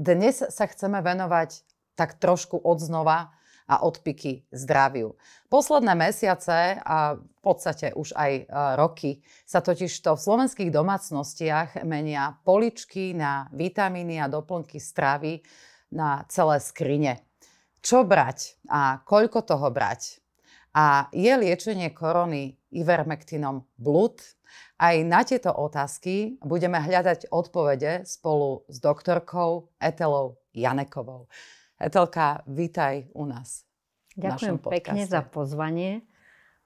Dnes sa chceme venovať tak trošku od znova a odpiky zdraviu. Posledné mesiace a v podstate už aj e, roky sa totiž to v slovenských domácnostiach menia poličky na vitamíny a doplnky stravy na celé skrine. Čo brať a koľko toho brať? A je liečenie korony ivermektinom blúd? Aj na tieto otázky budeme hľadať odpovede spolu s doktorkou Etelou Janekovou. Etelka, vítaj u nás. Ďakujem pekne za pozvanie.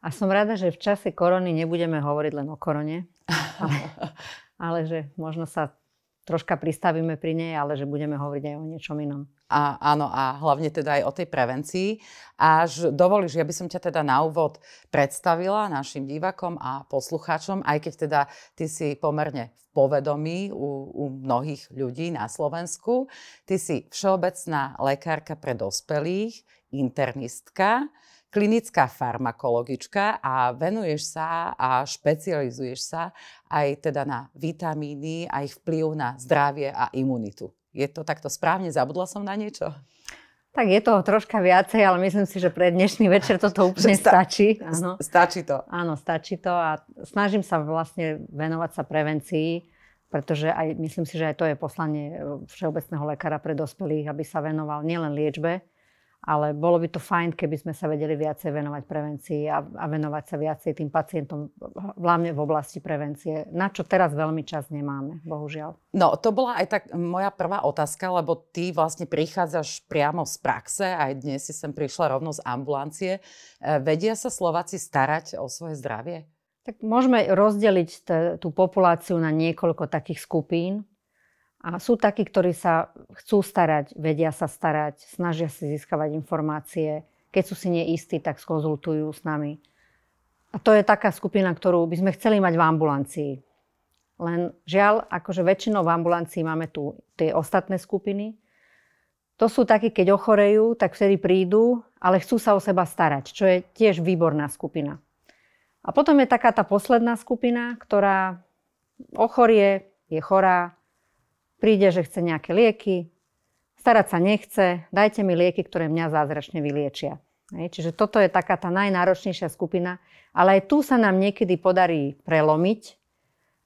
A som rada, že v čase korony nebudeme hovoriť len o korone, ale, ale že možno sa troška pristavíme pri nej, ale že budeme hovoriť aj o niečom inom. A, áno, a hlavne teda aj o tej prevencii. Až dovolíš, ja by som ťa teda na úvod predstavila našim divakom a poslucháčom, aj keď teda ty si pomerne v povedomí u, u mnohých ľudí na Slovensku. Ty si všeobecná lekárka pre dospelých, internistka klinická farmakologička a venuješ sa a špecializuješ sa aj teda na vitamíny a ich vplyv na zdravie a imunitu. Je to takto správne? Zabudla som na niečo? Tak je toho troška viacej, ale myslím si, že pre dnešný večer toto úplne Sta- stačí. Áno. Stačí to. Áno, stačí to a snažím sa vlastne venovať sa prevencii, pretože aj, myslím si, že aj to je poslanie eh, všeobecného lekára pre dospelých, aby sa venoval nielen liečbe, ale bolo by to fajn, keby sme sa vedeli viacej venovať prevencii a, a venovať sa viacej tým pacientom, hlavne v oblasti prevencie, na čo teraz veľmi čas nemáme, bohužiaľ. No, to bola aj tak moja prvá otázka, lebo ty vlastne prichádzaš priamo z praxe, aj dnes si sem prišla rovno z ambulancie. E, vedia sa Slováci starať o svoje zdravie? Tak môžeme rozdeliť t- tú populáciu na niekoľko takých skupín. A sú takí, ktorí sa chcú starať, vedia sa starať, snažia si získavať informácie. Keď sú si neistí, tak skonzultujú s nami. A to je taká skupina, ktorú by sme chceli mať v ambulancii. Len žiaľ, akože väčšinou v ambulancii máme tu tie ostatné skupiny. To sú takí, keď ochorejú, tak vtedy prídu, ale chcú sa o seba starať, čo je tiež výborná skupina. A potom je taká tá posledná skupina, ktorá ochorie, je chorá, príde, že chce nejaké lieky, starať sa nechce, dajte mi lieky, ktoré mňa zázračne vyliečia. Hej, čiže toto je taká tá najnáročnejšia skupina, ale aj tu sa nám niekedy podarí prelomiť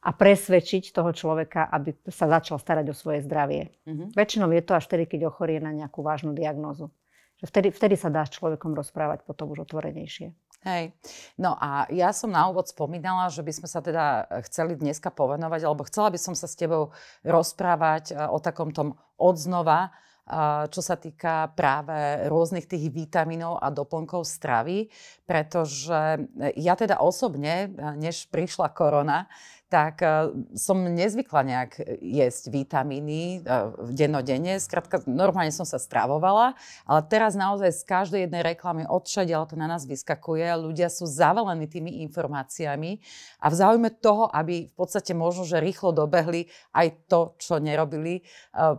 a presvedčiť toho človeka, aby sa začal starať o svoje zdravie. Mm-hmm. Väčšinou je to až vtedy, keď ochorie na nejakú vážnu diagnózu. Vtedy, vtedy sa dá s človekom rozprávať potom už otvorenejšie. Hej. No a ja som na úvod spomínala, že by sme sa teda eh, chceli dneska povenovať, alebo chcela by som sa s tebou rozprávať eh, o takom tom odznova, eh, čo sa týka práve rôznych tých vitamínov a doplnkov stravy, pretože ja teda osobne, než prišla korona, tak e, som nezvykla nejak jesť vitamíny e, dennodenne. Skrátka, normálne som sa stravovala, ale teraz naozaj z každej jednej reklamy odšade, ale to na nás vyskakuje. Ľudia sú zavalení tými informáciami a v záujme toho, aby v podstate možno, že rýchlo dobehli aj to, čo nerobili e,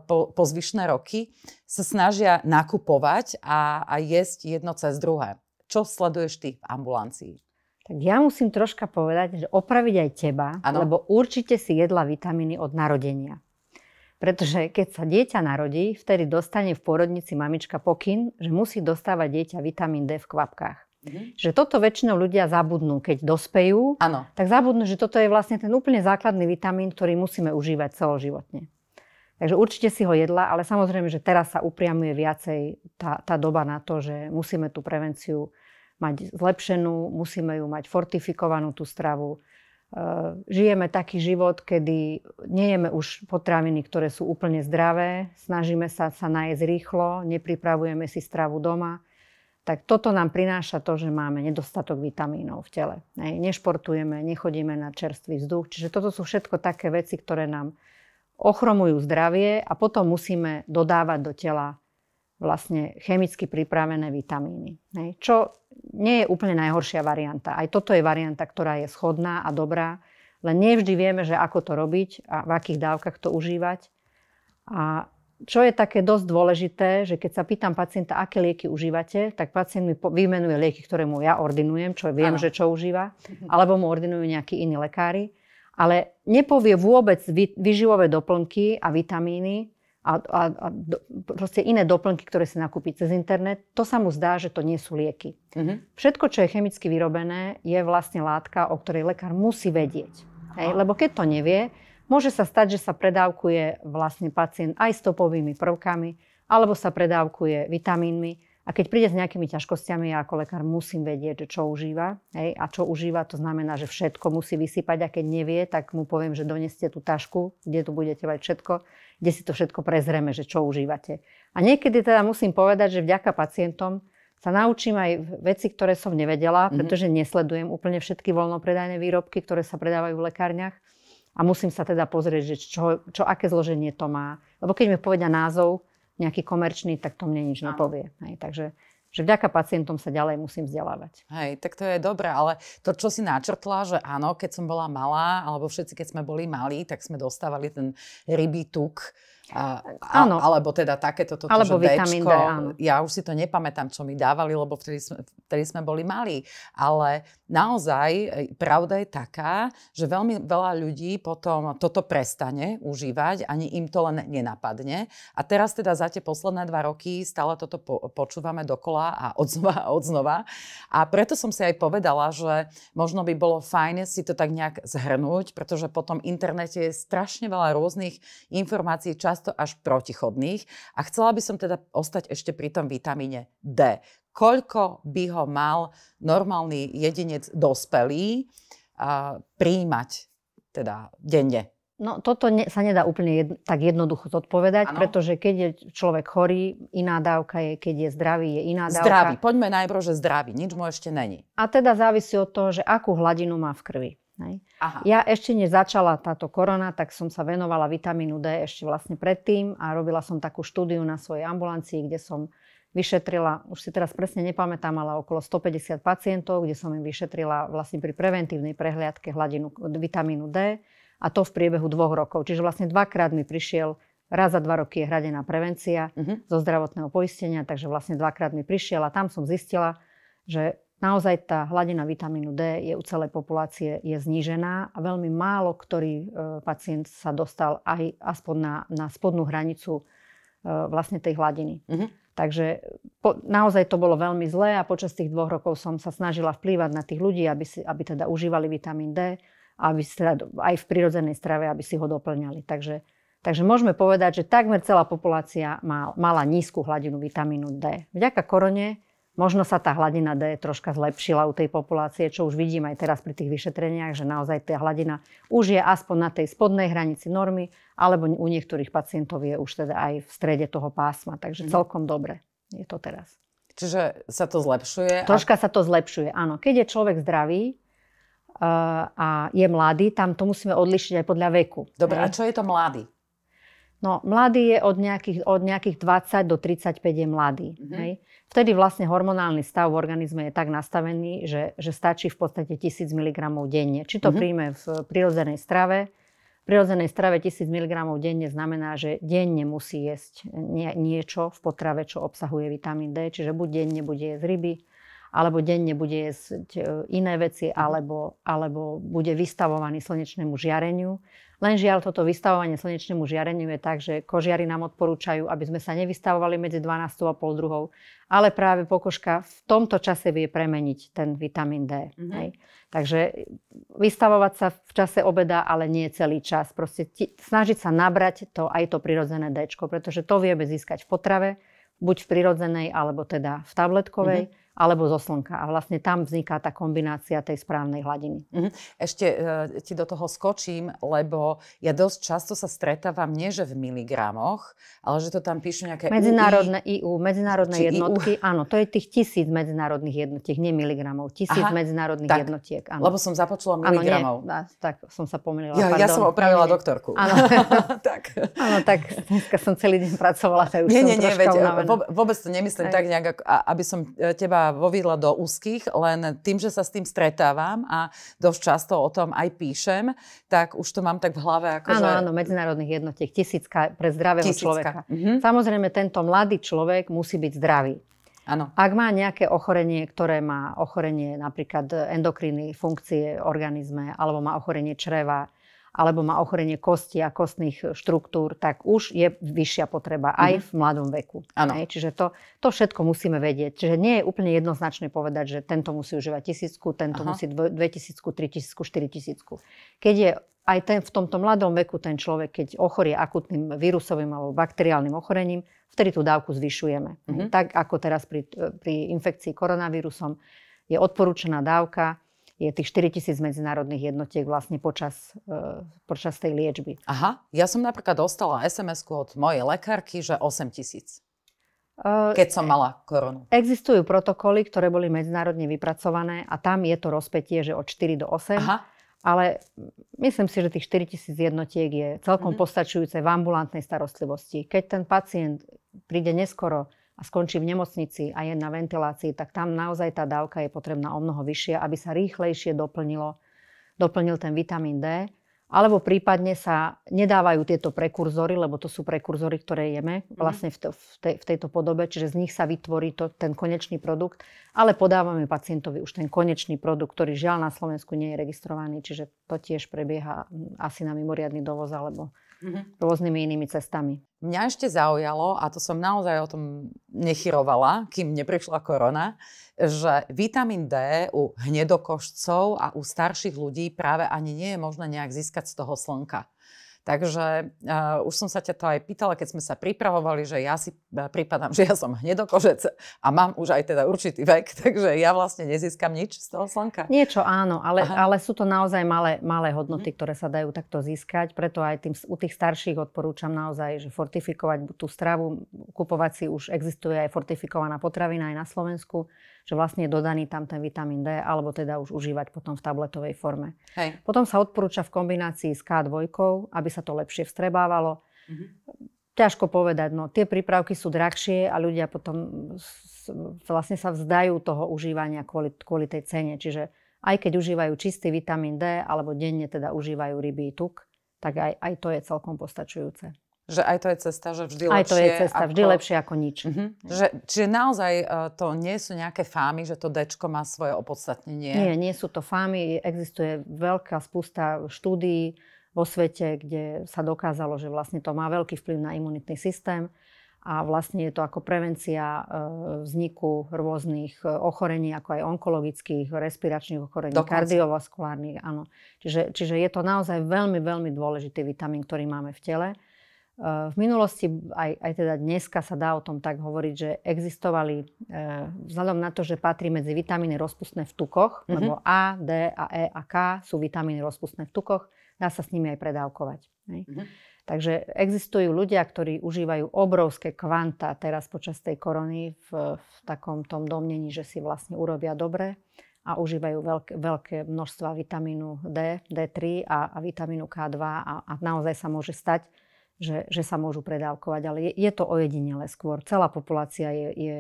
po, po zvyšné roky, sa snažia nakupovať a, a jesť jedno cez druhé. Čo sleduješ ty v ambulancii? tak ja musím troška povedať, že opraviť aj teba, ano. lebo určite si jedla vitamíny od narodenia. Pretože keď sa dieťa narodí, vtedy dostane v porodnici mamička pokyn, že musí dostávať dieťa vitamín D v kvapkách. Mhm. Že toto väčšinou ľudia zabudnú, keď dospejú, ano. tak zabudnú, že toto je vlastne ten úplne základný vitamín, ktorý musíme užívať celoživotne. Takže určite si ho jedla, ale samozrejme, že teraz sa upriamuje viacej tá, tá doba na to, že musíme tú prevenciu mať zlepšenú, musíme ju mať fortifikovanú tú stravu. E, žijeme taký život, kedy nejeme už potraviny, ktoré sú úplne zdravé, snažíme sa sa nájsť rýchlo, nepripravujeme si stravu doma. Tak toto nám prináša to, že máme nedostatok vitamínov v tele. Nešportujeme, nechodíme na čerstvý vzduch. Čiže toto sú všetko také veci, ktoré nám ochromujú zdravie a potom musíme dodávať do tela vlastne chemicky pripravené vitamíny. Čo nie je úplne najhoršia varianta. Aj toto je varianta, ktorá je schodná a dobrá, len nevždy vieme, že ako to robiť a v akých dávkach to užívať. A čo je také dosť dôležité, že keď sa pýtam pacienta, aké lieky užívate, tak pacient mi vymenuje lieky, ktoré mu ja ordinujem, čo viem, ano. že čo užíva, mhm. alebo mu ordinujú nejakí iní lekári, ale nepovie vôbec vyživové doplnky a vitamíny, a, a, a do, proste iné doplnky, ktoré si nakúpi cez internet, to sa mu zdá, že to nie sú lieky. Mm-hmm. Všetko, čo je chemicky vyrobené, je vlastne látka, o ktorej lekár musí vedieť. Hej? Lebo keď to nevie, môže sa stať, že sa predávkuje vlastne pacient aj stopovými prvkami, alebo sa predávkuje vitamínmi a keď príde s nejakými ťažkosťami, ja ako lekár musím vedieť, že čo užíva. Hej? A čo užíva, to znamená, že všetko musí vysypať a keď nevie, tak mu poviem, že doneste tú tašku, kde tu budete mať všetko, kde si to všetko prezrieme, že čo užívate. A niekedy teda musím povedať, že vďaka pacientom sa naučím aj veci, ktoré som nevedela, mhm. pretože nesledujem úplne všetky voľnopredajné výrobky, ktoré sa predávajú v lekárniach. A musím sa teda pozrieť, že čo, čo aké zloženie to má. Lebo keď mi povedia názov, nejaký komerčný, tak to mne nič nepovie. Hej, takže že vďaka pacientom sa ďalej musím vzdelávať. Hej, tak to je dobré, ale to, čo si načrtla, že áno, keď som bola malá, alebo všetci, keď sme boli malí, tak sme dostávali ten rybý tuk, a, a, áno. Alebo teda takéto toto, alebo že Bčko, D, áno. ja už si to nepamätám, čo mi dávali, lebo vtedy sme, vtedy sme boli malí. Ale naozaj e, pravda je taká, že veľmi veľa ľudí potom toto prestane užívať, ani im to len nenapadne. A teraz teda za tie posledné dva roky stále toto po, počúvame dokola a odznova a odznova. A preto som si aj povedala, že možno by bolo fajn si to tak nejak zhrnúť, pretože potom v internete je strašne veľa rôznych informácií, čas často až protichodných. A chcela by som teda ostať ešte pri tom vitamíne D. Koľko by ho mal normálny jedinec dospelý uh, príjmať teda denne? No toto ne, sa nedá úplne jed, tak jednoducho zodpovedať, ano. pretože keď je človek chorý, iná dávka je, keď je zdravý, je iná dávka. Zdravý, poďme najprv, že zdravý, nič mu ešte není. A teda závisí od toho, že akú hladinu má v krvi. Hej. Aha. Ja ešte nezačala táto korona, tak som sa venovala vitamínu D ešte vlastne predtým a robila som takú štúdiu na svojej ambulancii, kde som vyšetrila, už si teraz presne nepamätám, ale okolo 150 pacientov, kde som im vyšetrila vlastne pri preventívnej prehliadke hladinu vitamínu D a to v priebehu dvoch rokov. Čiže vlastne dvakrát mi prišiel Raz za dva roky je hradená prevencia uh-huh. zo zdravotného poistenia, takže vlastne dvakrát mi prišiel a tam som zistila, že Naozaj tá hladina vitamínu D je u celej populácie je znížená a veľmi málo ktorý e, pacient sa dostal aj aspoň na, na spodnú hranicu e, vlastne tej hladiny. Mm-hmm. Takže e, po, naozaj to bolo veľmi zlé a počas tých dvoch rokov som sa snažila vplývať na tých ľudí, aby, si, aby teda užívali vitamín D, aby si teda aj v prirodzenej strave, aby si ho doplňali. Takže, takže môžeme povedať, že takmer celá populácia má, mala nízku hladinu vitamínu D. Vďaka korone Možno sa tá hladina D troška zlepšila u tej populácie, čo už vidím aj teraz pri tých vyšetreniach, že naozaj tá hladina už je aspoň na tej spodnej hranici normy, alebo u niektorých pacientov je už teda aj v strede toho pásma. Takže mhm. celkom dobre je to teraz. Čiže sa to zlepšuje? Troška a... sa to zlepšuje, áno. Keď je človek zdravý, eh, a je mladý, tam to musíme odlišiť aj podľa veku. Dobre, hej? a čo je to mladý? No, mladý je od nejakých, od nejakých 20 do 35 je mladý. Mm-hmm. Hej? Vtedy vlastne hormonálny stav v organizme je tak nastavený, že, že stačí v podstate 1000 mg denne. Či to mm-hmm. príjme v prírodzenej strave. V prírodzenej strave 1000 mg denne znamená, že denne musí jesť nie, niečo v potrave, čo obsahuje vitamín D. Čiže buď denne bude jesť ryby, alebo denne bude jesť e, iné veci, mhm. alebo, alebo bude vystavovaný slnečnému žiareniu. Len žiaľ, toto vystavovanie slnečnému žiareniu je tak, že kožiari nám odporúčajú, aby sme sa nevystavovali medzi 12 a pol druhou, ale práve pokožka v tomto čase vie premeniť ten vitamín D. Mm-hmm. Hej. Takže vystavovať sa v čase obeda, ale nie celý čas. Proste ti, snažiť sa nabrať to aj to prirodzené D, pretože to vieme získať v potrave, buď v prirodzenej, alebo teda v tabletkovej. Mm-hmm alebo zo slnka. A vlastne tam vzniká tá kombinácia tej správnej hladiny. Mm-hmm. Ešte e, ti do toho skočím, lebo ja dosť často sa stretávam nie že v miligramoch, ale že to tam píšu nejaké Medzinárodné UI, IU, medzinárodné či jednotky. IU. Áno, to je tých tisíc medzinárodných jednotiek, nie miligramov, tisíc Aha, medzinárodných tak, jednotiek. Áno. Lebo som započula miligramov. Áno, nie, tak som sa pomýlila. Ja, ja som opravila nie, doktorku. Áno. tak. áno, tak dneska som celý deň pracovala, tak už nie, som nie, nie, e, vôbec to nemyslím tak nejak, aby som e, teba vovidla do úzkých, len tým, že sa s tým stretávam a dosť často o tom aj píšem, tak už to mám tak v hlave. Ako áno, že... áno, medzinárodných jednotiek, tisícka pre zdravého tisícka. človeka. Mhm. Samozrejme, tento mladý človek musí byť zdravý. Áno. Ak má nejaké ochorenie, ktoré má ochorenie napríklad endokrinných funkcie v organizme, alebo má ochorenie čreva, alebo má ochorenie kosti a kostných štruktúr, tak už je vyššia potreba aj mhm. v mladom veku. Aj, Čiže to, to všetko musíme vedieť. Čiže nie je úplne jednoznačné povedať, že tento musí užívať tisícku, tento Aha. musí dve, dve tisícku, tri tisícku, štyri tisícku. Keď je aj ten, v tomto mladom veku ten človek, keď ochorie akutným vírusovým alebo bakteriálnym ochorením, vtedy tú dávku zvyšujeme. Uh-huh. Tak ako teraz pri, pri infekcii koronavírusom je odporúčaná dávka je tých 4000 medzinárodných jednotiek vlastne počas, e, počas tej liečby. Aha, ja som napríklad dostala sms od mojej lekárky, že 8000. E, Keď som mala koronu. Existujú protokoly, ktoré boli medzinárodne vypracované a tam je to rozpetie, že od 4 do 8. Aha. Ale myslím si, že tých 4000 jednotiek je celkom mm-hmm. postačujúce v ambulantnej starostlivosti. Keď ten pacient príde neskoro, a skončí v nemocnici a je na ventilácii, tak tam naozaj tá dávka je potrebná o mnoho vyššia, aby sa rýchlejšie doplnilo, doplnil ten vitamín D. Alebo prípadne sa nedávajú tieto prekurzory, lebo to sú prekurzory, ktoré jeme mhm. vlastne v, te, v, te, v tejto podobe, čiže z nich sa vytvorí to, ten konečný produkt, ale podávame pacientovi už ten konečný produkt, ktorý žiaľ na Slovensku nie je registrovaný, čiže to tiež prebieha asi na mimoriadný dovoz alebo mm rôznymi inými cestami. Mňa ešte zaujalo, a to som naozaj o tom nechyrovala, kým neprišla korona, že vitamín D u hnedokošcov a u starších ľudí práve ani nie je možné nejak získať z toho slnka. Takže uh, už som sa ťa to aj pýtala, keď sme sa pripravovali, že ja si eh, prípadám, že ja som hnedokožec a mám už aj teda určitý vek, takže ja vlastne nezískam nič z toho slnka. Niečo áno, ale, ale sú to naozaj malé, malé hodnoty, mhm. ktoré sa dajú takto získať, preto aj tým, u tých starších odporúčam naozaj, že fortifikovať tú stravu, kupovať si už existuje aj fortifikovaná potravina aj na Slovensku že vlastne je dodaný tam ten vitamín D, alebo teda už užívať potom v tabletovej forme. Hej. Potom sa odporúča v kombinácii s K2, aby sa to lepšie vstrebávalo. Mm-hmm. ťažko povedať. No, tie prípravky sú drahšie a ľudia potom vlastne sa vzdajú toho užívania kvôli, kvôli tej cene. Čiže aj keď užívajú čistý vitamín D alebo denne teda užívajú rybý tuk, tak aj, aj to je celkom postačujúce. Že aj to je cesta, že vždy aj lepšie. Aj to je cesta, ako... vždy lepšie ako nič. Mm-hmm. Že, čiže naozaj e, to nie sú nejaké fámy, že to dečko má svoje opodstatnenie? Nie, nie sú to fámy. Existuje veľká spústa štúdií vo svete, kde sa dokázalo, že vlastne to má veľký vplyv na imunitný systém a vlastne je to ako prevencia e, vzniku rôznych e, ochorení, ako aj onkologických, respiračných ochorení, Dokonca. kardiovaskulárnych, áno. Čiže, čiže je to naozaj veľmi, veľmi dôležitý vitamín, ktorý máme v tele. V minulosti, aj, aj teda dneska sa dá o tom tak hovoriť, že existovali, e, vzhľadom na to, že patrí medzi vitamíny rozpustné v tukoch, mm-hmm. lebo A, D a E a K sú vitamíny rozpustné v tukoch, dá sa s nimi aj predávkovať. Mm-hmm. Takže existujú ľudia, ktorí užívajú obrovské kvanta teraz počas tej korony v, v takom tom domnení, že si vlastne urobia dobre a užívajú veľké, veľké množstva vitamínu D, D3 a, a vitamínu K2 a, a naozaj sa môže stať, že, že sa môžu predávkovať, ale je, je to ojedinele skôr. Celá populácia je, je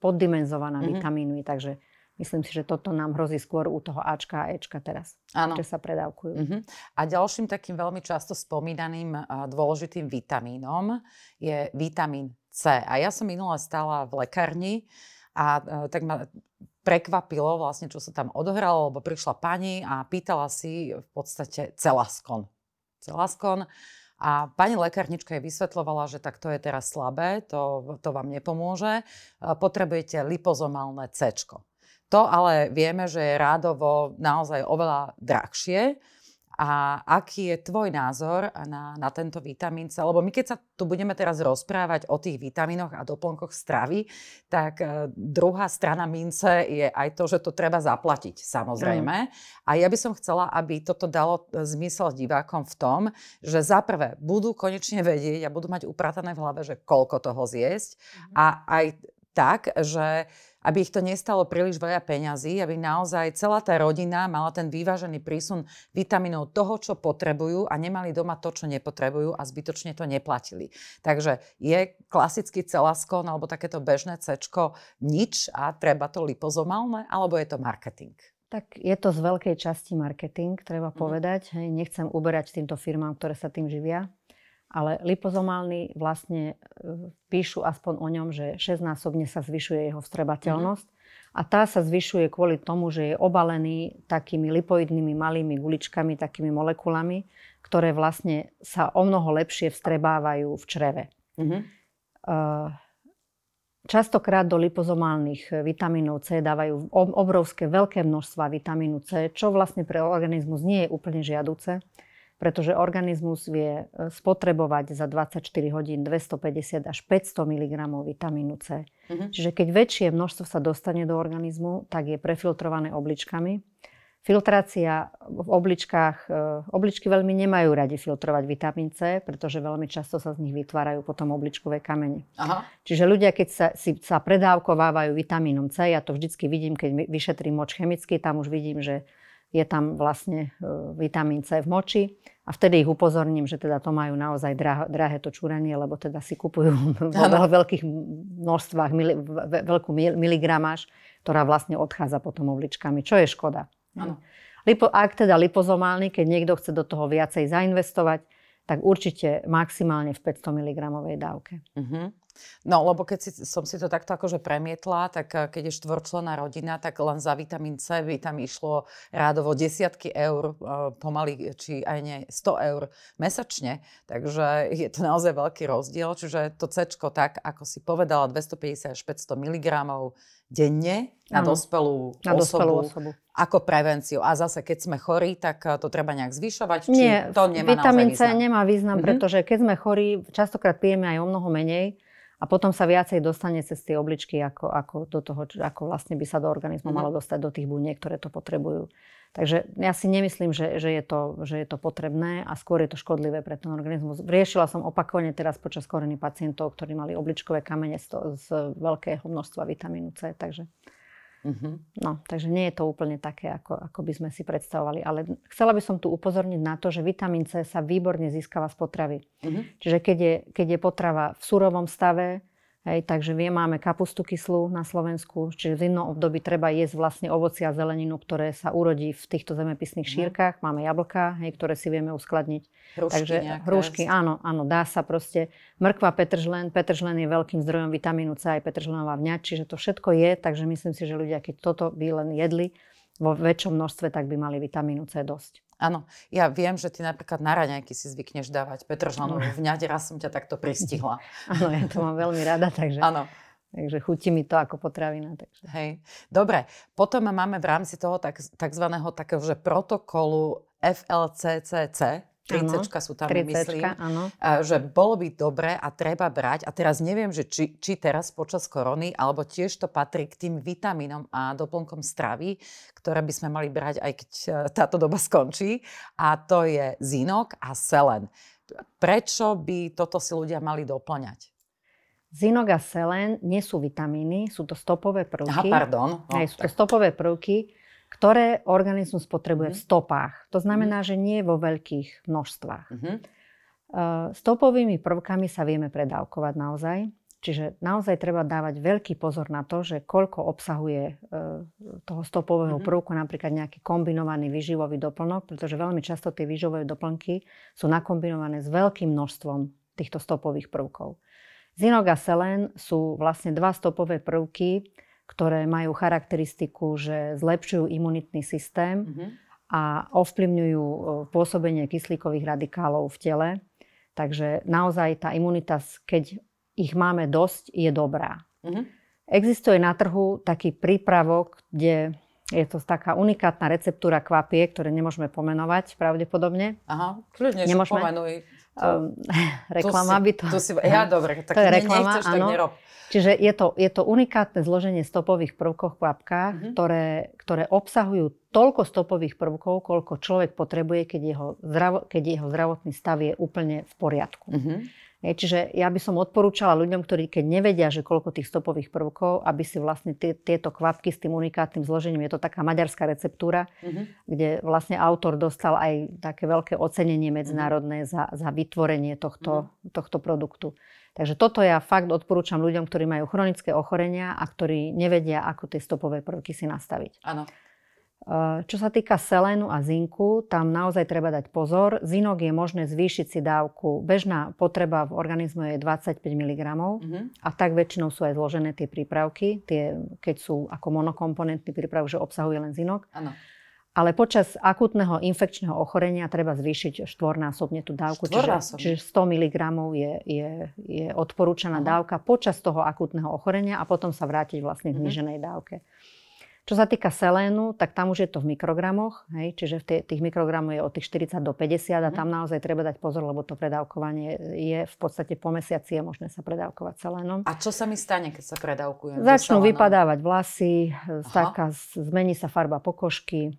poddimenzovaná mm-hmm. vitamínmi, takže myslím si, že toto nám hrozí skôr u toho Ačka a Ečka teraz, ano. že sa predávkujú. Mm-hmm. A ďalším takým veľmi často spomínaným a, dôležitým vitamínom je vitamín C. A ja som minula stála v lekárni a, a e, tak ma prekvapilo vlastne, čo sa tam odohralo, lebo prišla pani a pýtala si v podstate celaskon. Celaskon a pani lekárnička jej vysvetlovala, že tak to je teraz slabé, to, to vám nepomôže, e, potrebujete lipozomálne C. To ale vieme, že je rádovo naozaj oveľa drahšie, a aký je tvoj názor na, na tento vitamín C? Lebo my keď sa tu budeme teraz rozprávať o tých vitamínoch a doplnkoch stravy, tak e, druhá strana mince je aj to, že to treba zaplatiť, samozrejme. Mm. A ja by som chcela, aby toto dalo e, zmysel divákom v tom, že za prvé budú konečne vedieť a budú mať upratané v hlave, že koľko toho zjesť mm. a aj tak, že aby ich to nestalo príliš veľa peňazí, aby naozaj celá tá rodina mala ten vyvážený prísun vitamínov toho, čo potrebujú a nemali doma to, čo nepotrebujú a zbytočne to neplatili. Takže je klasický celaskon alebo takéto bežné cečko nič a treba to lipozomálne, alebo je to marketing? Tak je to z veľkej časti marketing, treba mm. povedať. Hej, nechcem uberať týmto firmám, ktoré sa tým živia ale lipozomálny vlastne e, píšu aspoň o ňom, že 6-násobne sa zvyšuje jeho vstrebateľnosť mhm. a tá sa zvyšuje kvôli tomu, že je obalený takými lipoidnými malými guličkami, takými molekulami, ktoré vlastne sa o mnoho lepšie vstrebávajú v čreve. Mm-hmm. Častokrát do lipozomálnych vitamínov C dávajú obrovské veľké množstva vitamínu C, čo vlastne pre organizmus nie je úplne žiaduce pretože organizmus vie e, spotrebovať za 24 hodín 250 až 500 mg vitamínu C. Mm-hmm. Čiže keď väčšie množstvo sa dostane do organizmu, tak je prefiltrované obličkami. Filtrácia v obličkách, e, obličky veľmi nemajú radi filtrovať vitamín C, pretože veľmi často sa z nich vytvárajú potom obličkové kamene. Aha. Čiže ľudia, keď sa, si, sa predávkovávajú vitamínom C, ja to vždycky vidím, keď vyšetrím moč chemicky, tam už vidím, že je tam vlastne e, vitamín C v moči a vtedy ich upozorním, že teda to majú naozaj drahé, drahé to čúranie, lebo teda si kupujú vo veľkých množstvách, mili, veľkú miligramáž, ktorá vlastne odchádza potom obličkami, čo je škoda. Lipo, ak teda lipozomálny, keď niekto chce do toho viacej zainvestovať, tak určite maximálne v 500 mg dávke. Uh-huh. No, lebo keď si, som si to takto akože premietla, tak eh, keď je štvorčlená rodina, tak len za vitamín C by tam išlo rádovo desiatky eur, eh, pomaly, či aj nie, 100 eur mesačne. Takže je to naozaj veľký rozdiel. Čiže to C, tak ako si povedala, 250 až 500 mg denne na ano, dospelú, na dospelú osobu, osobu ako prevenciu. A zase, keď sme chorí, tak eh, to treba nejak zvyšovať? Či Nie, to nemá vitamín C nemá význam, mhm. pretože keď sme chorí, častokrát pijeme aj o mnoho menej a potom sa viacej dostane cez tie obličky, ako, ako, do toho, ako vlastne by sa do organizmu mhm. malo dostať do tých buniek, ktoré to potrebujú. Takže ja si nemyslím, že, že, je to, že je to potrebné a skôr je to škodlivé pre ten organizmus. Riešila som opakovane teraz počas korení pacientov, ktorí mali obličkové kamene z, z veľkého množstva vitamínu C, takže Mm-hmm. No, takže nie je to úplne také, ako, ako by sme si predstavovali. Ale chcela by som tu upozorniť na to, že vitamín C sa výborne získava z potravy. Mm-hmm. Čiže keď je, keď je potrava v surovom stave, Hej, takže vie, máme kapustu kyslú na Slovensku, čiže v zimnom období treba jesť vlastne ovoci a zeleninu, ktoré sa urodí v týchto zemepisných mhm. šírkach. Máme jablka, hej, ktoré si vieme uskladniť. Hrušky takže hrušky, áno, áno, dá sa proste. Mrkva petržlen, petržlen je veľkým zdrojom vitamínu C aj petržlenová vňať, čiže to všetko je, takže myslím si, že ľudia, keď toto by len jedli vo väčšom množstve, tak by mali vitamínu C dosť. Áno, ja viem, že ty napríklad na raňajky si zvykneš dávať Petržanovú vňať, raz som ťa takto pristihla. Áno, ja to mám veľmi rada, takže... Áno. Takže chutí mi to ako potravina. Takže. Hej. Dobre, potom máme v rámci toho tak, takzvaného takého, že protokolu FLCCC, 30 sú tam, 30 myslím, áno. že bolo by dobre a treba brať, a teraz neviem, že či, či teraz počas korony, alebo tiež to patrí k tým vitamínom a doplnkom stravy, ktoré by sme mali brať, aj keď e, táto doba skončí, a to je zinok a selen. Prečo by toto si ľudia mali doplňať? Zinok a selen nie sú vitamíny, sú to stopové prvky. Aha, pardon. No, Aj, sú to stopové prvky, ktoré organizmus potrebuje mm-hmm. v mhm. stopách. To znamená, mm-hmm. že nie vo veľkých množstvách. Mm-hmm. Stopovými prvkami sa vieme predávkovať naozaj. Čiže naozaj treba dávať veľký pozor na to, že koľko obsahuje toho stopového mhm. prvku, napríklad nejaký kombinovaný vyživový doplnok, pretože veľmi často tie výživové doplnky sú nakombinované s veľkým množstvom týchto stopových prvkov. Zinok a selen sú vlastne dva stopové prvky, ktoré majú charakteristiku, že zlepšujú imunitný systém mm-hmm. a ovplyvňujú e, pôsobenie kyslíkových radikálov v tele. Takže naozaj tá imunita, keď ich máme dosť, je dobrá. Mm-hmm. Existuje na trhu taký prípravok, kde je to taká unikátna receptúra kvapie, ktoré nemôžeme pomenovať pravdepodobne. Aha, kľudne Nemôžeme. pomenuj. Ehm, reklama to si, by to... to si, ja, dobre, tak to je reklama, nechceš, áno. tak nerob. Čiže je to, je to unikátne zloženie stopových prvkov v kvapkách, mm-hmm. ktoré, ktoré obsahujú toľko stopových prvkov, koľko človek potrebuje, keď jeho, zdravo, keď jeho zdravotný stav je úplne v poriadku. Mm-hmm. Hej, čiže ja by som odporúčala ľuďom, ktorí keď nevedia, že koľko tých stopových prvkov, aby si vlastne tie, tieto kvapky s tým unikátnym zložením, je to taká maďarská receptúra, uh-huh. kde vlastne autor dostal aj také veľké ocenenie medzinárodné uh-huh. za, za vytvorenie tohto, uh-huh. tohto produktu. Takže toto ja fakt odporúčam ľuďom, ktorí majú chronické ochorenia a ktorí nevedia, ako tie stopové prvky si nastaviť. Áno. Čo sa týka selénu a zinku, tam naozaj treba dať pozor. Zinok je možné zvýšiť si dávku. Bežná potreba v organizme je 25 mg mm-hmm. a tak väčšinou sú aj zložené tie prípravky, tie, keď sú ako monokomponentný prípravok, že obsahuje len zinok. Ano. Ale počas akutného infekčného ochorenia treba zvýšiť štvornásobne tú dávku. Štvornásobne. Čiže, čiže 100 mg je, je, je odporúčaná uh-huh. dávka počas toho akutného ochorenia a potom sa vrátiť vlastne k mhm. zniženej uh-huh. dávke. Čo sa týka selénu, tak tam už je to v mikrogramoch, hej, čiže v tých, tých mikrogramov je od tých 40 do 50 a mhm. tam naozaj treba dať pozor, lebo to predávkovanie je v podstate po mesiaci je možné sa predávkovať selénom. A čo sa mi stane, keď sa predávkujem? Začnú vypadávať vlasy, taká, zmení sa farba pokožky,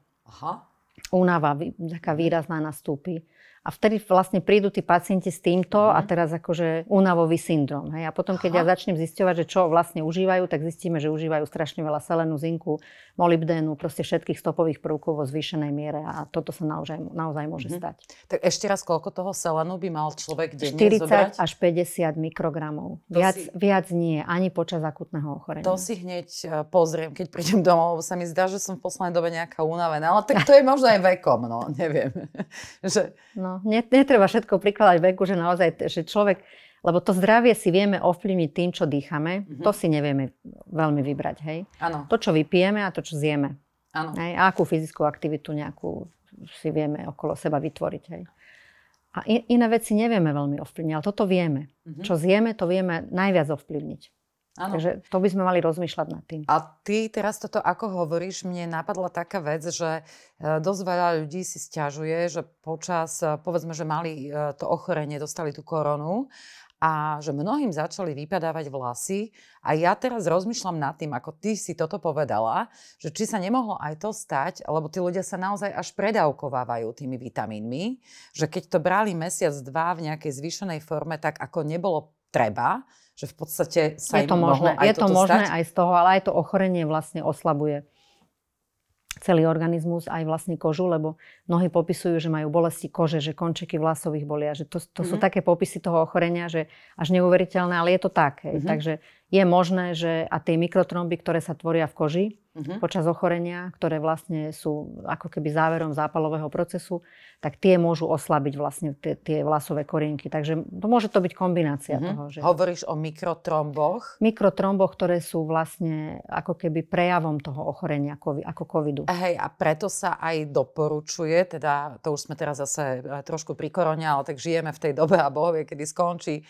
únava taká výrazná nastúpi. A vtedy vlastne prídu tí pacienti s týmto mm. a mhm. teraz akože únavový syndrom. Hej. A potom, keď Aha. ja začnem zisťovať, že čo vlastne užívajú, tak zistíme, že užívajú strašne veľa selenu, zinku, molybdénu, proste všetkých stopových prvkov vo zvýšenej miere a toto sa naozaj, naozaj môže mm. stať. Tak ešte raz, koľko toho selenu by mal človek denne 40 zobrať? až 50 mikrogramov. Viac, si... viac nie, ani počas akutného ochorenia. To si hneď e, pozriem, keď prídem domov, sa mi zdá, že som v poslednej dobe nejaká unavená, ale tak to je možno aj vekom, no, neviem. že... No, netreba všetko prikladať veku, že naozaj, že človek, lebo to zdravie si vieme ovplyvniť tým, čo dýchame, mm-hmm. to si nevieme veľmi vybrať, hej. Ano. To, čo vypijeme a to, čo zjeme. Hej? A akú fyzickú aktivitu nejakú si vieme okolo seba vytvoriť, hej. A in, iné veci nevieme veľmi ovplyvniť, ale toto vieme. Mm-hmm. Čo zjeme, to vieme najviac ovplyvniť. Ano. Takže to by sme mali rozmýšľať nad tým. A ty teraz toto, ako hovoríš, mne napadla taká vec, že e, dosť veľa ľudí si stiažuje, že počas, e, povedzme, že mali e, to ochorenie, dostali tú koronu a že mnohým začali vypadávať vlasy. A ja teraz rozmýšľam nad tým, ako ty si toto povedala, že či sa nemohlo aj to stať, lebo tí ľudia sa naozaj až predávkovávajú tými vitamínmi, že keď to brali mesiac, dva v nejakej zvýšenej forme, tak ako nebolo treba, že v podstate sa je to im možné, aj Je to možné stať? aj z toho, ale aj to ochorenie vlastne oslabuje celý organizmus, aj vlastne kožu, lebo mnohí popisujú, že majú bolesti kože, že končeky vlasových bolia, že to, to mm-hmm. sú mhm. také popisy toho ochorenia, že až neuveriteľné, ale je to tak. Mm-hmm. Takže je možné, že a tie mikrotromby, ktoré sa tvoria v koži, uh-huh. počas ochorenia, ktoré vlastne sú ako keby záverom zápalového procesu, tak tie môžu oslabiť vlastne tie, tie vlasové korienky. Takže môže to byť kombinácia uh-huh. toho. Že... Hovoríš o mikrotromboch? Mikrotromboch, ktoré sú vlastne ako keby prejavom toho ochorenia ako covidu. Hej, a preto sa aj doporučuje, teda to už sme teraz zase eh, trošku pri korone, ale tak žijeme v tej dobe a bohovie, kedy skončí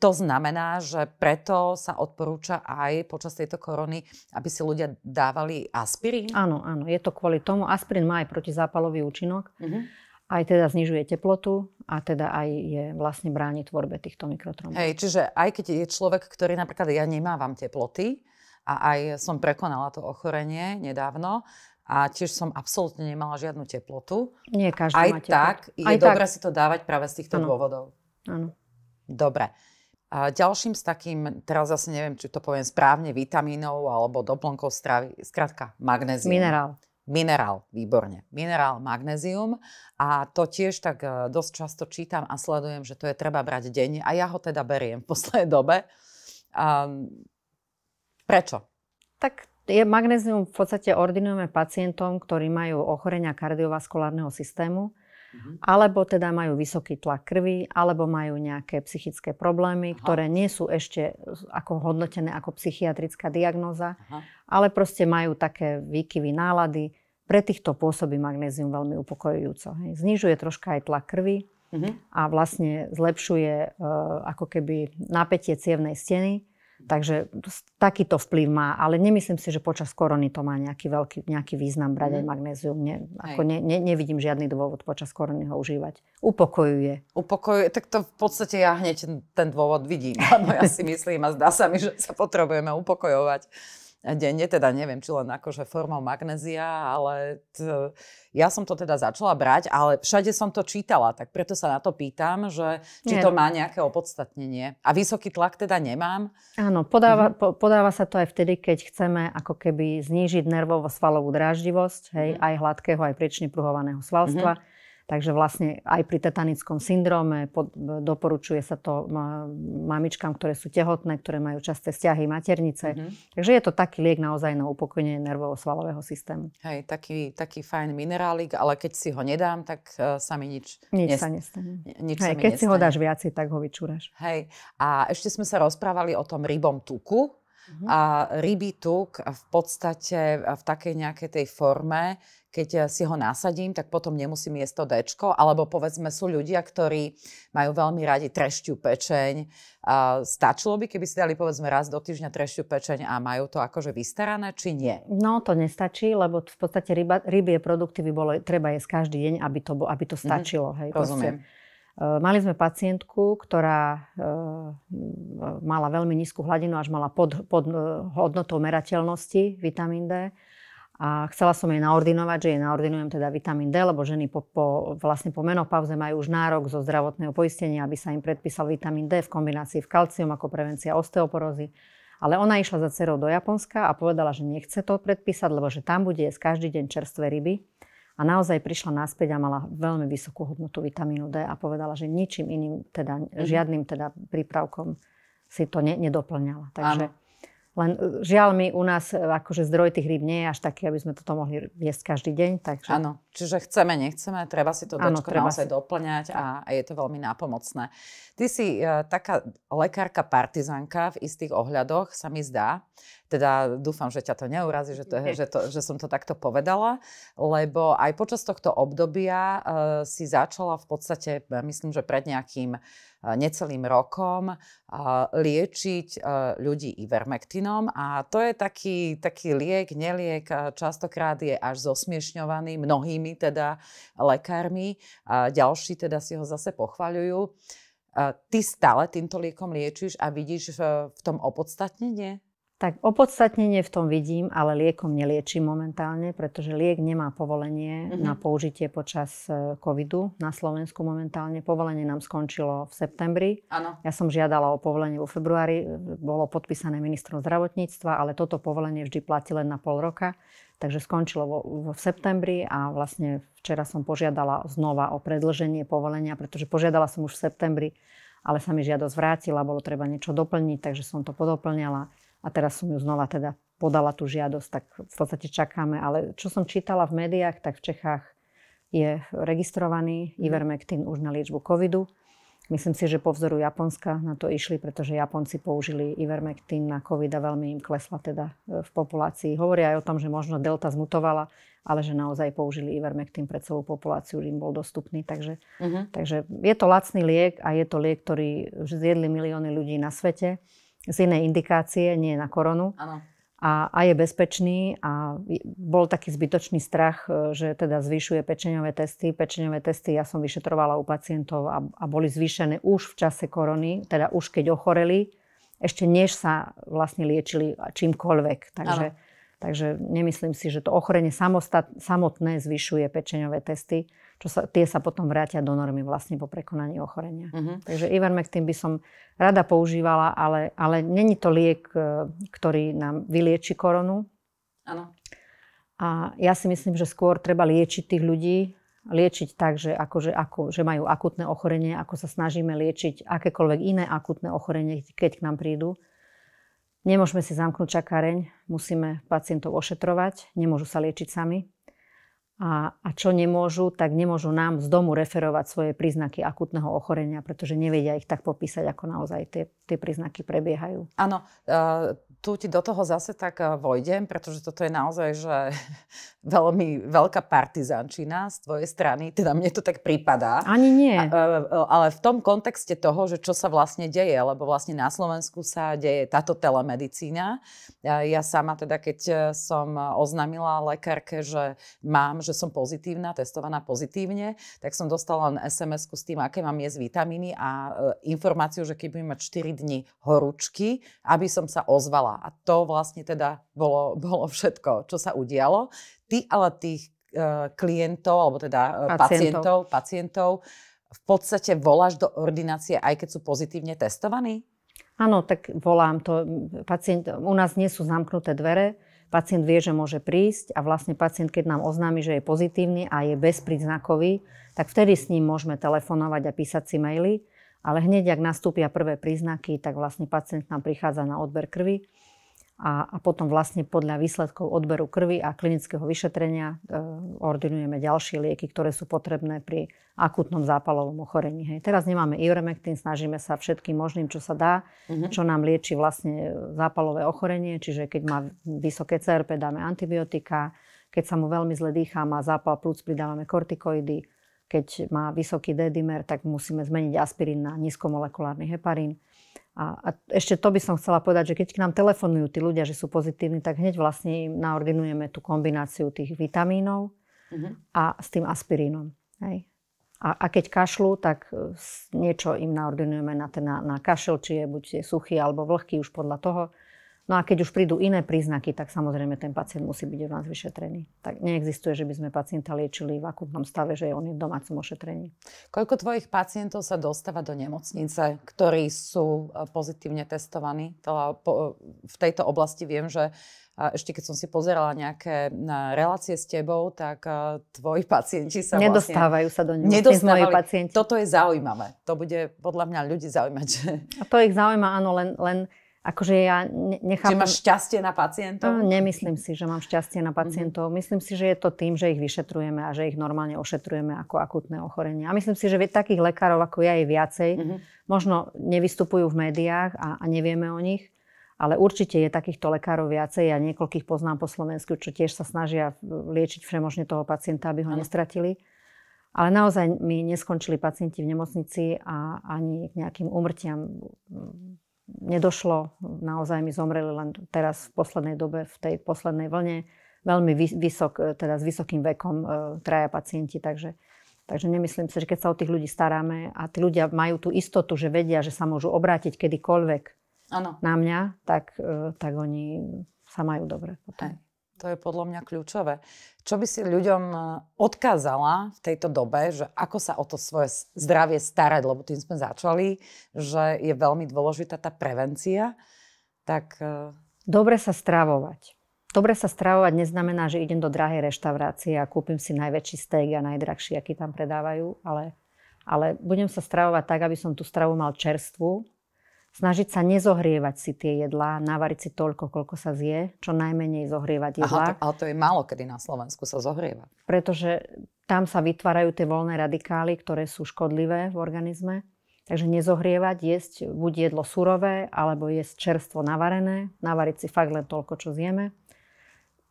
to znamená, že preto sa odporúča aj počas tejto korony, aby si ľudia dávali aspirín? Áno, áno, je to kvôli tomu. Aspirín má aj protizápalový účinok. Uh-huh. Aj teda znižuje teplotu a teda aj je vlastne bráni tvorbe týchto mikrotromov. Hej, čiže aj keď je človek, ktorý napríklad ja nemávam teploty a aj som prekonala to ochorenie nedávno, a tiež som absolútne nemala žiadnu teplotu. Nie každý aj má teplotu. tak je dobre dobré si to dávať práve z týchto ano. dôvodov. Áno. Dobre. A ďalším s takým, teraz zase neviem, či to poviem správne, vitamínov alebo doplnkov stravy, skrátka magnézium. Minerál. Minerál, výborne. Minerál, magnézium. A to tiež tak e, dosť často čítam a sledujem, že to je treba brať denne. A ja ho teda beriem v poslednej dobe. Um, prečo? Tak je magnézium v podstate ordinujeme pacientom, ktorí majú ochorenia kardiovaskulárneho systému Mhm. Alebo teda majú vysoký tlak krvi, alebo majú nejaké psychické problémy, Aha. ktoré nie sú ešte ako hodnotené ako psychiatrická diagnóza, ale proste majú také výkyvy nálady. Pre týchto pôsobí magnézium veľmi upokojujúco. Hej. Znižuje troška aj tlak krvi, Uh-huh. a vlastne zlepšuje uh, ako keby napätie cievnej steny Takže takýto vplyv má, ale nemyslím si, že počas korony to má nejaký, veľký, nejaký význam brať mm. aj mhm. magnézium. Ne, ako ne, ne, nevidím žiadny dôvod počas korony ho užívať. Upokojuje. Upokojuje, tak to v podstate ja hneď ten, dôvod vidím, lebo ja si myslím a zdá sa mi, že sa potrebujeme upokojovať denne, teda neviem, či len akože formou magnézia, ale t- ja som to teda začala brať, ale všade som to čítala, tak preto sa na to pýtam, že či Nie. to má nejaké opodstatnenie. A vysoký tlak teda nemám? Áno, podáva, mhm. po, podáva sa to aj vtedy, keď chceme ako keby znížiť nervovo-svalovú dráždivosť, hej, mm. aj hladkého, aj priečne pruhovaného svalstva. mm Takže vlastne aj pri tetanickom syndróme doporučuje sa to mamičkám, ktoré sú tehotné, ktoré majú časté vzťahy maternice. Mm-hmm. Takže je to taký liek naozaj na upokojenie nervovo-svalového systému. Hej, taký, taký fajn minerálik, ale keď si ho nedám, tak e, sa mi nič, nič nest- sa nestane. Nič Hej, sa keď nestane. si ho dáš viaci, tak ho vyčúraš. Hej, a ešte sme sa rozprávali o tom rybom tuku, Mm-hmm. A rybí tuk v podstate v takej nejakej tej forme, keď e, si ho nasadím, tak potom nemusím jesť to dečko. Alebo povedzme sú ľudia, ktorí majú veľmi radi trešťu pečeň. A stačilo by, keby si dali povedzme raz do týždňa trešťu pečeň a majú to akože vystarané, či nie? No to nestačí, lebo v podstate ryba, rybie produkty by bolo treba jesť každý deň, aby to, aby to mhm. stačilo. mm Hej, Rozumiem. Proste. Eh, mali sme pacientku, ktorá eh, mala veľmi nízku hladinu, až mala pod, pod eh, hodnotou merateľnosti vitamín D. A chcela som jej naordinovať, že jej naordinujem teda vitamín D, lebo ženy po, po, vlastne po menopauze majú už nárok zo zdravotného poistenia, aby sa im predpísal vitamín D v kombinácii v kalcium ako prevencia osteoporózy. Ale ona išla za cerou do Japonska a povedala, že nechce to predpísať, lebo že tam bude jesť každý deň čerstvé ryby a naozaj prišla naspäť a mala veľmi vysokú hodnotu vitamínu D a povedala, že ničím iným, teda, mm-hmm. žiadnym teda prípravkom si to ne, nedoplňala. Takže, Áno. Len eh, žiaľ mi u nás eh, akože zdroj tých rýb nie je až taký, aby sme toto mohli jesť každý deň. Takže... Áno, čiže chceme, nechceme, treba si to ano, dočko naozaj si... doplňať a, a je to veľmi nápomocné. Ty si uh, taká lekárka partizanka v istých ohľadoch, sa mi zdá. Teda dúfam, že ťa to neurazi, že, to, je, že, to, že som to takto povedala, lebo aj počas tohto obdobia uh, si začala v podstate, myslím, že pred nejakým necelým rokom liečiť ľudí ivermektinom a to je taký, taký liek, neliek, častokrát je až zosmiešňovaný mnohými teda lekármi. A ďalší teda si ho zase pochvaľujú. Ty stále týmto liekom liečíš a vidíš v tom opodstatnenie? Tak opodstatnenie v tom vidím, ale liekom neliečím momentálne, pretože liek nemá povolenie uh-huh. na použitie počas e, covidu na Slovensku momentálne. Povolenie nám skončilo v septembri. Ano. Ja som žiadala o povolenie vo februári, e, bolo podpísané ministrom zdravotníctva, ale toto povolenie vždy platí len na pol roka. Takže skončilo vo, vo, v septembri a vlastne včera som požiadala znova o predlženie povolenia, pretože požiadala som už v septembri, ale sa mi žiadosť vrátila, bolo treba niečo doplniť, takže som to podoplňala a teraz som ju znova teda podala tú žiadosť, tak v podstate čakáme. Ale čo som čítala v médiách, tak v Čechách je registrovaný mhm. Ivermectin už na liečbu covidu. Myslím si, že po vzoru Japonska na to išli, pretože Japonci použili Ivermectin na COVID a veľmi im klesla teda e, v populácii. Hovoria aj o tom, že možno delta zmutovala, ale že naozaj použili Ivermectin pre celú populáciu, im bol dostupný. Takže, uh-huh. takže je to lacný liek a je to liek, ktorý zjedli milióny ľudí na svete z inej indikácie, nie na koronu. Ano. A, a je bezpečný a bol taký zbytočný strach, e, že teda zvyšuje pečeňové testy. Pečeňové testy ja som vyšetrovala u pacientov a, a boli zvýšené už v čase korony, teda už keď ochoreli, ešte než sa vlastne liečili čímkoľvek. Takže, takže nemyslím si, že to ochorenie samostat, samotné zvyšuje pečeňové testy čo sa, tie sa potom vrátia do normy vlastne po prekonaní ochorenia. Uh-huh. Takže Ivermectin by som rada používala, ale, ale není to liek, e, ktorý nám vylieči koronu. Áno. A ja si myslím, že skôr treba liečiť tých ľudí, liečiť tak, že, že, ako, že majú akutné ochorenie, ako sa snažíme liečiť akékoľvek iné akutné ochorenie, keď k nám prídu. Nemôžeme si zamknúť čakareň, musíme pacientov ošetrovať, nemôžu sa liečiť sami a, a čo nemôžu, tak nemôžu nám z domu referovať svoje príznaky akutného ochorenia, pretože nevedia ich tak popísať, ako naozaj tie, tie príznaky prebiehajú. Áno, e, tu ti do toho zase tak e, vojdem, pretože toto je naozaj že veľmi veľká partizančina z tvojej strany, teda mne to tak prípada. Ani nie. A, e, ale v tom kontexte toho, že čo sa vlastne deje, lebo vlastne na Slovensku sa deje táto telemedicína. Ja, ja sama teda, keď som oznámila lekárke, že mám, že že som pozitívna, testovaná pozitívne, tak som dostala len sms s tým, aké mám jesť vitamíny a e, informáciu, že keď budem mať 4 dní horúčky, aby som sa ozvala. A to vlastne teda bolo, bolo všetko, čo sa udialo. Ty ale tých e, klientov, alebo teda e, pacientov, pacientov, pacientov v podstate voláš do ordinácie, aj keď sú pozitívne testovaní? Áno, tak volám to. Pacient, u nás nie sú zamknuté dvere pacient vie, že môže prísť a vlastne pacient, keď nám oznámi, že je pozitívny a je bezpríznakový, tak vtedy s ním môžeme telefonovať a písať si maily, ale hneď, ak nastúpia prvé príznaky, tak vlastne pacient nám prichádza na odber krvi a, a potom vlastne podľa výsledkov odberu krvi a klinického vyšetrenia e, ordinujeme ďalšie lieky, ktoré sú potrebné pri akutnom zápalovom ochorení. Hej. Teraz nemáme ivermectin, snažíme sa všetkým možným, čo sa dá, mm-hmm. čo nám lieči vlastne zápalové ochorenie, čiže keď má vysoké CRP, dáme antibiotika, keď sa mu veľmi zle dýchá, má zápal plúc, pridávame kortikoidy, keď má vysoký D-dimer, tak musíme zmeniť aspirín na nízkomolekulárny heparín a, a ešte to by som chcela povedať, že keď k nám telefonujú tí ľudia, že sú pozitívni, tak hneď vlastne im naordinujeme tú kombináciu tých vitamínov uh-huh. a s tým aspirínom. Hej. A, a keď kašľú, tak e, niečo im naordinujeme na, ten, na, na kašel, či je buď je suchý alebo vlhký, už podľa toho. No a keď už prídu iné príznaky, tak samozrejme ten pacient musí byť u nás vyšetrený. Tak neexistuje, že by sme pacienta liečili v akutnom stave, že on je v domácom ošetrení. Koľko tvojich pacientov sa dostáva do nemocnice, ktorí sú eh, pozitívne testovaní? Teda, eh, eh, v tejto oblasti viem, že ešte keď som si pozerala nejaké relácie s tebou, tak tvoji pacienti sa vlastne Nedostávajú vlastne, sa do nemocnic pacienti. Toto je zaujímavé. To bude podľa mňa ľudí zaujímať. A to ich zaujíma, áno, len, len Akože ja nechápem... Že máš šťastie na pacientov? Nemyslím si, že mám šťastie na mhm. pacientov. Mm-hmm. Myslím si, že je to tým, že ich vyšetrujeme a že ich normálne ošetrujeme ako akutné ochorenie. A myslím si, že takých lekárov ako ja je viacej. Mm-hmm. Možno nevystupujú v médiách a, a nevieme o nich, ale určite je takýchto lekárov viacej. Ja niekoľkých poznám po Slovensku, čo tiež sa snažia liečiť všemožne toho pacienta, aby ho ano. nestratili. Ale naozaj mi neskončili pacienti v nemocnici a ani k nejakým umrtiam nedošlo. Naozaj mi zomreli len teraz v poslednej dobe, v tej poslednej vlne, veľmi vysok, e, teda s vysokým vekom e, traja pacienti, takže Takže nemyslím si, že keď sa o tých ľudí staráme a tí ľudia majú tú istotu, že vedia, že sa môžu obrátiť kedykoľvek ano. na mňa, tak, e, tak oni sa majú dobre potom. Hey. To je podľa mňa kľúčové. Čo by si ľuďom e, odkázala v tejto dobe, že ako sa o to svoje zdravie starať, lebo tým sme začali, že je veľmi dôležitá tá prevencia, tak... E, Dobre sa stravovať. Dobre sa stravovať neznamená, že idem do drahej reštaurácie a kúpim si najväčší steak a najdrahší, aký tam predávajú, ale, ale budem sa stravovať tak, aby som tú stravu mal čerstvu, snažiť sa nezohrievať si tie jedlá, navariť si toľko, koľko sa zje, čo najmenej zohrievať jedlá. Aha, to, ale to je málo kedy na Slovensku sa zohrieva. Pretože tam sa vytvárajú tie voľné radikály, ktoré sú škodlivé v organizme. Takže nezohrievať, jesť buď jedlo surové, alebo jesť čerstvo navarené, navariť si fakt len toľko, čo zjeme.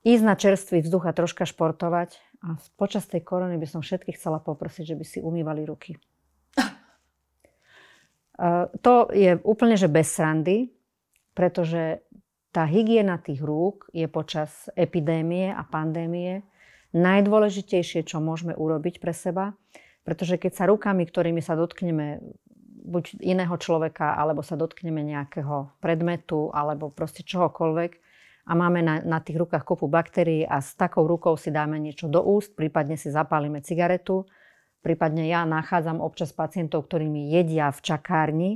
Ísť na čerstvý vzduch a troška športovať. A počas tej korony by som všetkých chcela poprosiť, že by si umývali ruky. Eh, to je úplne, že bez srandy, pretože tá hygiena tých rúk je počas epidémie a pandémie najdôležitejšie, čo môžeme urobiť pre seba, pretože keď sa rukami, ktorými sa dotkneme buď iného človeka, alebo sa dotkneme nejakého predmetu, alebo proste čohokoľvek, a máme na, na tých rukách kopu baktérií a s takou rukou si dáme niečo do úst, prípadne si zapálime cigaretu, prípadne ja nachádzam občas pacientov, ktorí mi jedia v čakárni.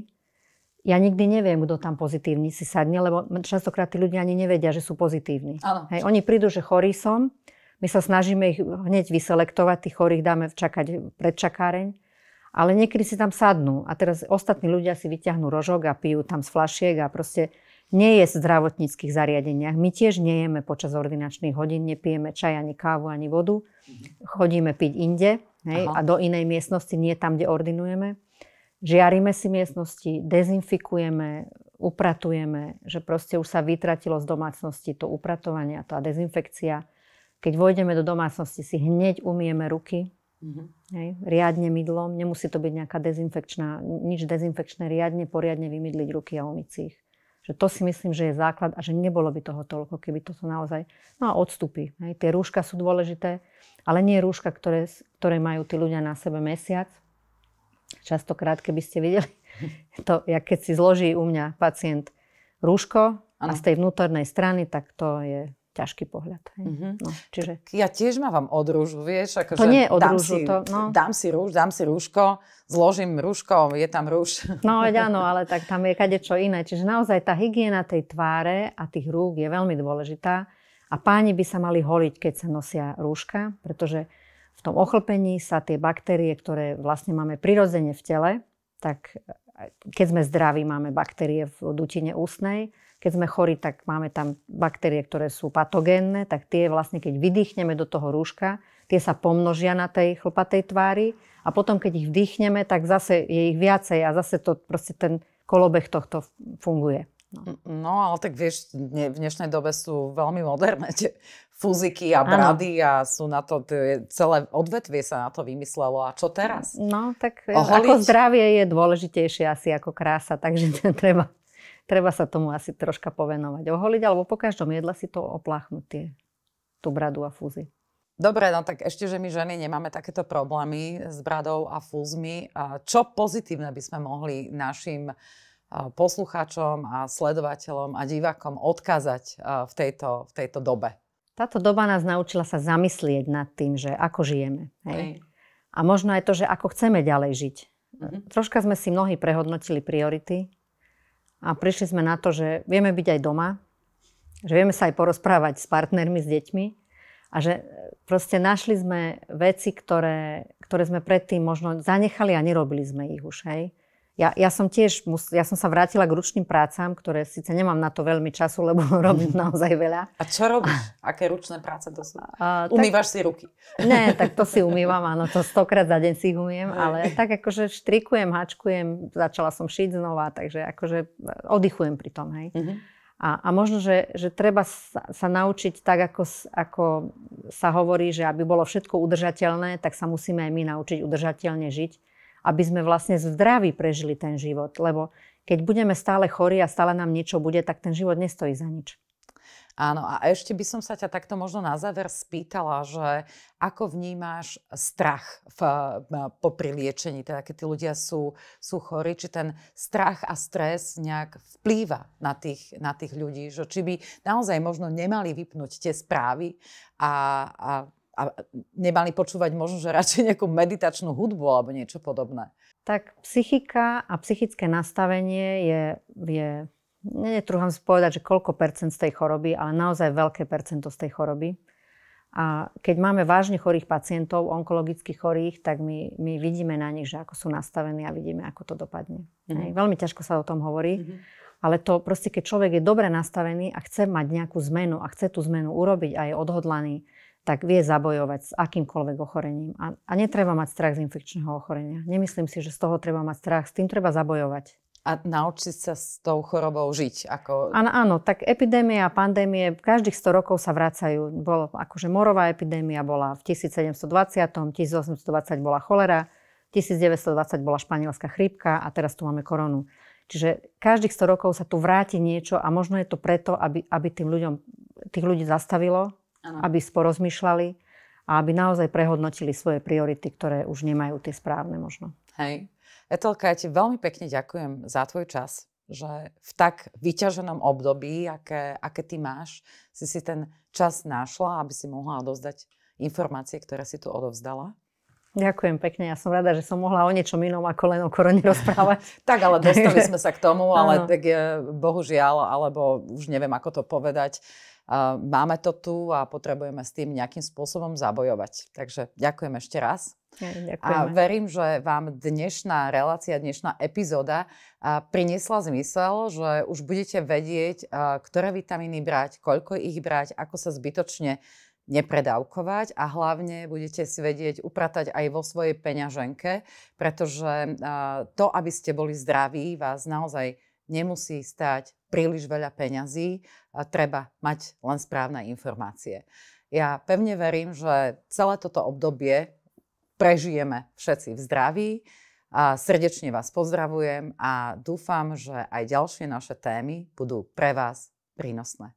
Ja nikdy neviem, kto tam pozitívny si sadne, lebo častokrát tí ľudia ani nevedia, že sú pozitívni. Hej, oni prídu, že chorí som, my sa snažíme ich hneď vyselektovať, tých chorých dáme čakať eh, pred čakáreň, ale niekedy si tam sadnú a teraz ostatní ľudia si vyťahnú rožok a pijú tam z flašiek a proste nie je v zdravotníckých zariadeniach. My tiež nejeme počas ordinačných hodín, nepijeme čaj ani kávu ani vodu, mhm. chodíme piť inde hej, a do inej miestnosti, nie tam, kde ordinujeme. Žiaríme si miestnosti, dezinfikujeme, upratujeme, že proste už sa vytratilo z domácnosti to upratovanie a tá dezinfekcia. Keď vojdeme do domácnosti, si hneď umieme ruky, mm-hmm. hej, riadne mydlom, nemusí to byť nejaká dezinfekčná, nič dezinfekčné, riadne, poriadne vymydliť ruky a umyť si ich. Že to si myslím, že je základ a že nebolo by toho toľko, keby toto naozaj... No a odstupy. Hej. Tie rúška sú dôležité, ale nie rúška, ktoré, ktoré majú tí ľudia na sebe mesiac. Častokrát, keby ste videli, to, ja keď si zloží u mňa pacient rúško ano. a z tej vnútornej strany, tak to je ťažký pohľad. Hej. Mm-hmm. No, čiže... Ja tiež mám od rúžu, vieš. Ako, to nie je od dám rúžu. Si, to, no. Dám si rúž, dám si rúško, zložím rúško, je tam rúž. No veď áno, ale tak tam je kade čo iné. Čiže naozaj tá hygiena tej tváre a tých rúk je veľmi dôležitá. A páni by sa mali holiť, keď sa nosia rúška, pretože v tom ochlpení sa tie baktérie, ktoré vlastne máme prirodzene v tele, tak keď sme zdraví, máme baktérie v dutine ústnej, keď sme chorí, tak máme tam baktérie, ktoré sú patogénne, tak tie vlastne, keď vydýchneme do toho rúška, tie sa pomnožia na tej chlpatej tvári a potom, keď ich vdýchneme, tak zase je ich viacej a zase to proste ten kolobeh tohto funguje. No. no, ale tak vieš, dne, v dnešnej dobe sú veľmi moderné tie fúziky a brady ano. a sú na to, tie, celé odvetvie sa na to vymyslelo. A čo teraz? No, tak Oholiť? ako zdravie je dôležitejšie asi ako krása, takže treba treba sa tomu asi troška povenovať. Oholiť alebo po každom jedle si to opláchnuť tie, tú bradu a fúzy. Dobre, no tak ešte, že my ženy nemáme takéto problémy s bradou a fúzmi. Čo pozitívne by sme mohli našim poslucháčom a sledovateľom a divákom odkázať v tejto, v tejto dobe? Táto doba nás naučila sa zamyslieť nad tým, že ako žijeme. Hej? Hej. A možno aj to, že ako chceme ďalej žiť. Mhm. Troška sme si mnohí prehodnotili priority, a prišli sme na to, že vieme byť aj doma, že vieme sa aj porozprávať s partnermi, s deťmi a že e, proste našli sme veci, ktoré, ktoré sme predtým možno zanechali a nerobili sme ich už, hej. Ja, ja som tiež, mus, ja som sa vrátila k ručným prácam, ktoré síce nemám na to veľmi času, lebo robím mhm. naozaj veľa. A čo robíš? Aké ručné práce to sú? Uh, Umývaš tak, si ruky? Ne, tak to si umývam, áno, to stokrát za deň si ich Aj. ale tak akože štrikujem, hačkujem, začala som šiť znova, takže akože e, oddychujem pri tom, hej. Uh-huh. A, a možno, že, že treba sa, sa naučiť tak, ako, ako sa hovorí, že aby bolo všetko udržateľné, tak sa musíme aj my naučiť udržateľne žiť aby sme vlastne zdraví prežili ten život. Lebo keď budeme stále chorí a stále nám niečo bude, tak ten život nestojí za nič. Áno, a ešte by som sa ťa takto možno na záver spýtala, že ako vnímáš strach v, e, po priliečení, teda keď tí ľudia sú, sú chorí, či ten strach a stres nejak vplýva na tých, na tých ľudí, že či by naozaj možno nemali vypnúť tie správy a, a a nemali počúvať možno, že radšej nejakú meditačnú hudbu alebo niečo podobné. Tak psychika a psychické nastavenie je, je netrúham si povedať, že koľko percent z tej choroby, ale naozaj veľké percento z tej choroby. A keď máme vážne chorých pacientov, onkologicky chorých, tak my, my vidíme na nich, že ako sú nastavení a vidíme, ako to dopadne. Mm-hmm. Hej. Veľmi ťažko sa o tom hovorí, mm-hmm. ale to proste, keď človek je dobre nastavený a chce mať nejakú zmenu a chce tú zmenu urobiť a je odhodlaný, tak vie zabojovať s akýmkoľvek ochorením. A, a netreba mať strach z infekčného ochorenia. Nemyslím si, že z toho treba mať strach. S tým treba zabojovať. A naučiť sa s tou chorobou žiť. Ako... Áno, áno, tak epidémie a pandémie každých 100 rokov sa vracajú. Bolo, akože morová epidémia bola v 1720, 1820 bola cholera, 1920 bola španielská chrípka a teraz tu máme koronu. Čiže každých 100 rokov sa tu vráti niečo a možno je to preto, aby, aby tým ľuďom, tých ľudí zastavilo, ano. aby sporozmýšľali a aby naozaj prehodnotili svoje priority, ktoré už nemajú tie správne možno. Hej. Etelka, ja ti veľmi pekne ďakujem za tvoj čas, že v tak vyťaženom období, aké, aké ty máš, si si ten čas našla, aby si mohla odozdať informácie, ktoré si tu odovzdala. Ďakujem pekne, ja som rada, že som mohla o niečom inom ako len o korone rozprávať. tak, ale dostali sme sa k tomu, ale ano. tak je, bohužiaľ, alebo už neviem, ako to povedať máme to tu a potrebujeme s tým nejakým spôsobom zabojovať. Takže ďakujem ešte raz. Ďakujeme. A verím, že vám dnešná relácia, dnešná epizóda priniesla zmysel, že už budete vedieť, ktoré vitamíny brať, koľko ich brať, ako sa zbytočne nepredávkovať a hlavne budete si vedieť upratať aj vo svojej peňaženke, pretože to, aby ste boli zdraví, vás naozaj nemusí stať príliš veľa peňazí, treba mať len správne informácie. Ja pevne verím, že celé toto obdobie prežijeme všetci v zdraví. A srdečne vás pozdravujem a dúfam, že aj ďalšie naše témy budú pre vás prínosné.